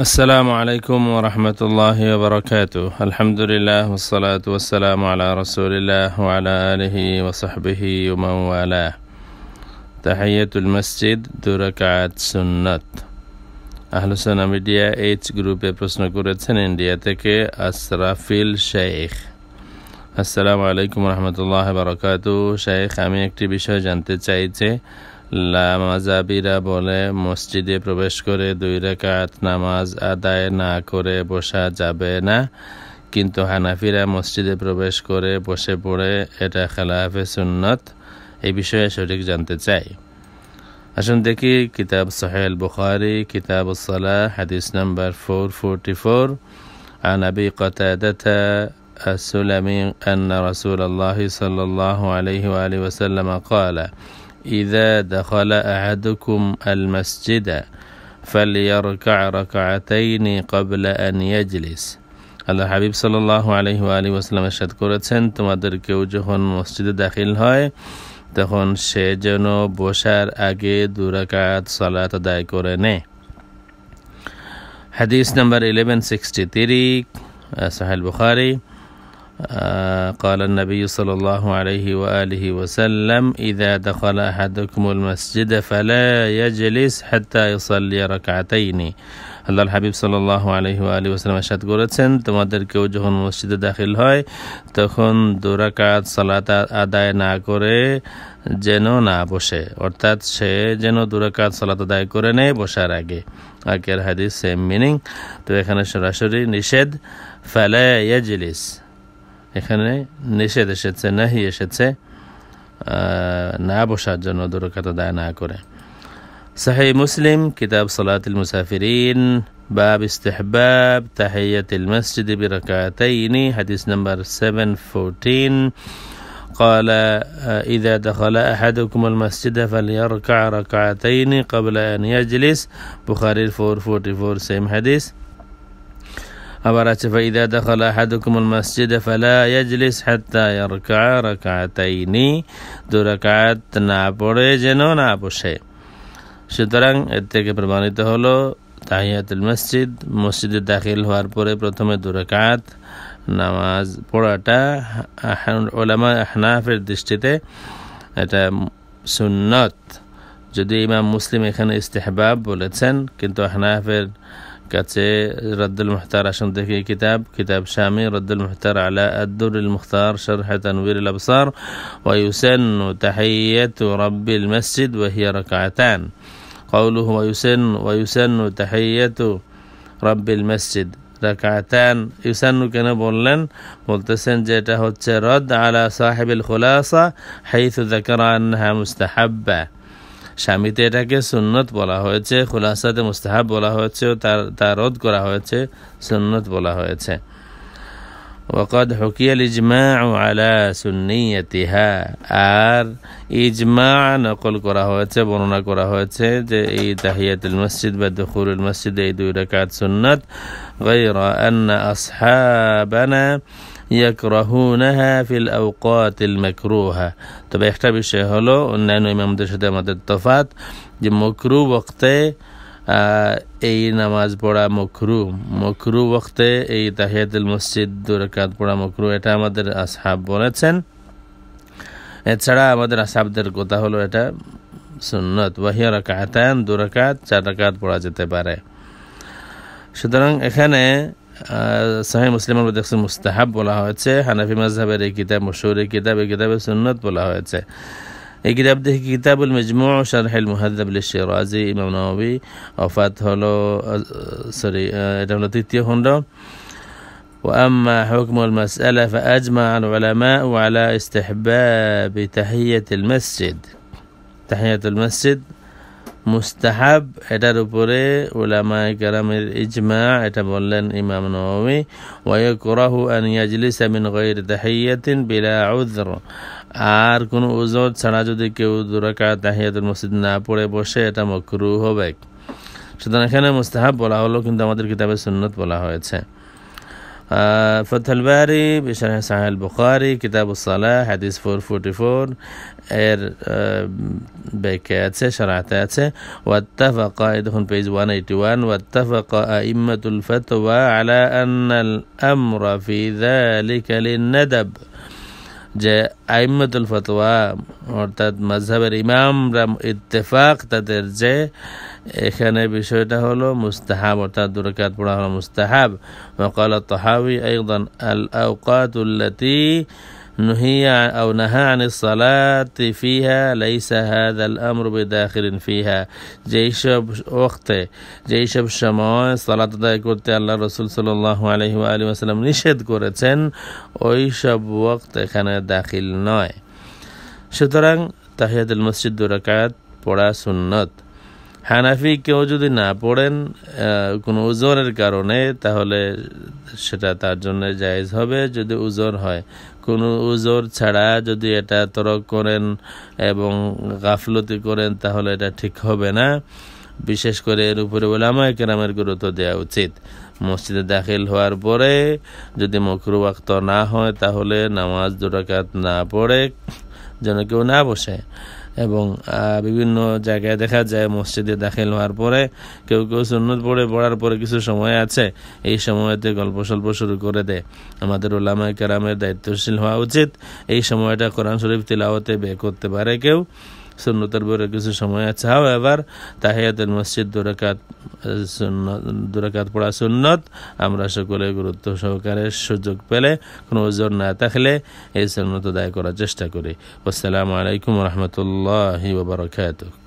السلام عليكم ورحمة الله وبركاته الحمد لله والصلاة والسلام على رسول الله وعلى آله وصحبه ومن والاه تحية المسجد دركعات سنة أهل سنة ميديا H جروب يبرسنا كورة سنة اندية تكي أسرافيل شيخ السلام عليكم ورحمة الله وبركاته شيخ أمي اكتبشا جانتي تايتي লামাজাবিরা বলে মসজিদে প্রবেশ করে দুই রেখাত নামাজ আদায় না করে বসা যাবে না কিন্তু হানাফিরা মসজিদে প্রবেশ করে বসে পড়ে এটা খেলাফে সুন্নত এই বিষয়ে সঠিক জানতে চাই আসুন দেখি কিতাব সোহেল বুখারি কিতাব সালাহ হাদিস নাম্বার ফোর ফোরটি ফোর আনাবি কথা قتادة السلمي أن رسول الله صلى الله عليه وآله وسلم قال إذا دخل أحدكم المسجد فليركع ركعتين قبل أن يجلس আল্লাহ হাবিব সাল্লাহ আলহি আলী ওয়াসালাম এরশাদ করেছেন তোমাদের কেউ যখন মসজিদে দাখিল হয় তখন সে যেন বসার আগে দুরাকাত সালাত আদায় করে নেয় হাদিস নাম্বার ইলেভেন সিক্সটি তিরিক সাহেল বুখারি قال النبي صلى الله عليه وآله وسلم إذا دخل أحدكم المسجد فلا يجلس حتى يصلي ركعتين আল্লাহর হাবিব সাল্লাহ আলহি আলী ওসালাম সাদ করেছেন তোমাদের কেউ যখন মসজিদে দাখিল হয় তখন দুরাকাত সালাত আদায় না করে যেন না বসে অর্থাৎ সে যেন দুরাকাত সালাত আদায় করে নেয় বসার আগে আগের হাদিস সেম মিনিং তো এখানে সরাসরি নিষেধ ফেলে ইয়ে জিলিস এখানে নিষেধ এসেছে নাহি এসেছে না বসার জন্য দূরকাতা দায় না করে সাহে মুসলিম কিতাব সলাতিল মুসাফিরিন باب استحباب تحية المسجد بركعتين حديث نمبر 714 قال إذا دخل أحدكم المسجد فليركع ركعتين قبل أن يجلس بخاري 444 same حديث أمرت فإذا دخل أحدكم المسجد فلا يجلس حتى يركع ركعتين দু রাকাত না পড়ে যেন না বসে সুতরাং এর থেকে প্রমাণিত হলো তাহিয়াতুল মসজিদ মসজিদে দাখিল হওয়ার পরে প্রথমে দু রাকাত নামাজ পড়াটা ওলামা হানাফের দৃষ্টিতে এটা সুন্নত যদি ইমাম মুসলিম এখানে ইস্তেহবাব বলেছেন কিন্তু হানাফের كاتسي رد المحتار عشان ذكي كتاب كتاب شامي رد المحتار على الدر المختار شرح تنوير الأبصار ويسن تحية رب المسجد وهي ركعتان قوله ويسن ويسن تحية رب المسجد ركعتان يسن كنبولا ملتسن جيته رد على صاحب الخلاصة حيث ذكر أنها مستحبة স্বামীতে এটাকে সুন্নত বলা হয়েছে খুলাসাতে মুস্তাহাব বলা হয়েছে ও তার তা রদ করা হয়েছে সুন্নত বলা হয়েছে ওয়াকদ হকিয়াল ইজমা আলা সুন্নিয়তিহা আর ইজমা নকল করা হয়েছে বর্ণনা করা হয়েছে যে এই তাহিয়াতুল মসজিদ বা দখুরুল মসজিদ এই দুই রাকাত সুন্নত গৈর আন্না আসহাবানা ফিল তবে একটা বিষয় হলো অন্যান্য ইমামদের সাথে আমাদের তফাত যে মকরু বক্তে এই নামাজ পড়া মকরু মকরু বক্তে এই তাহিয়াতুল মসজিদ দুরাকাত পড়া মকরু এটা আমাদের আসহাব বলেছেন এছাড়া আমাদের আসাবদের কথা হলো এটা সুন্নত ওয়াহিয়া রাকাতান দুরাকাত চার রাকাত পড়া যেতে পারে সুতরাং এখানে آه، صحيح مسلم به دقیقه مستحب بله هایچه هنفی مذهب ای کتاب مشهور ای کتاب ای کتاب سنت بله هایچه ده كتاب المجموع شرح المهذب للشيرازي امام نووی آفات هلو آه، سوری آه، ادولتی تیه هنده وأما حكم المسألة فأجمع العلماء على استحباب تحية المسجد تحية المسجد মুস্তাহাব এটার উপরে ওলামা কারামের ইজমা এটা বললেন ইমাম নবমী ওয়ে করাহু আনিয়াজলিস আমিন গৈর তাহিয়াতিন বিলা আর কোনো উজর ছাড়া যদি কেউ দুরাকা তাহিয়াতুল মসজিদ না পড়ে বসে এটা মকরু হবে সুতরাং এখানে মুস্তাহাব বলা হলো কিন্তু আমাদের কিতাবে সুন্নত বলা হয়েছে آه، فتح الباري بشرح صحيح البخاري كتاب الصلاة حديث 444 إير آه، بكات আছে واتفق 181 واتفق أئمة الفتوى على أن الأمر في ذلك للندب যে আইমাতুল ফতোয়া অর্থাৎ মাঝহাবের ইমামরা ইত্তেফাক তাদের যে এখানে বিষয়টা হলো মুস্তাহাব অর্থাৎ দুরাকাত পড়া হলো মুস্তাহাব ওকাল তহাবি আইদান আল আউকাতুল্লাতি নাহা আনি نهى عن الصلاة فيها ليس هذا الأمر بداخل فيها যেইসব ওখতে সব সময় সালাত আদায় করতে আল্লাহ রসুল সাল্লাল্লাহু আলহি আলী আসালাম নিষেধ করেছেন ওই সব ওয়াক্ত এখানে দাখিল নয় সুতরাং তাহিয়াতুল মসজিদ দুরাকাত পড়া সুন্নত হানাফি কেউ যদি না পড়েন কোনো উজোরের কারণে তাহলে সেটা তার জন্য জায়েজ হবে যদি উজোর হয় কোনো উজোর ছাড়া যদি এটা তরক করেন এবং গাফলতি করেন তাহলে এটা ঠিক হবে না বিশেষ করে এর উপরে বলে ওলামায় কেরামের গুরুত্ব দেওয়া উচিত মসজিদে দাখিল হওয়ার পরে যদি মকরু বাক্ত না হয় তাহলে নামাজ দুরাকাত না পড়ে যেন কেউ না বসে এবং বিভিন্ন জায়গায় দেখা যায় মসজিদে দাখিল হওয়ার পরে কেউ কেউ সুন্নত পড়ে পড়ার পরে কিছু সময় আছে এই সময়তে গল্প স্বল্প শুরু করে দেয় আমাদের ওলামায় কেরামের দায়িত্বশীল হওয়া উচিত এই সময়টা কোরআন শরীফ তিলাওয়াতে ব্যয় করতে পারে কেউ সুন্নতের পরে কিছু সময় আছে হাও এবার তাহিয়াতের মসজিদ দুরাকাত সুন্নত দুরাকাত পড়া সুন্নত আমরা সকলে গুরুত্ব সহকারে সুযোগ পেলে কোনো ওজন না থাকলে এই সুন্নত দায় করার চেষ্টা করি আসসালামু আলাইকুম রহমতুল্লাহ ওবরাকাতুহ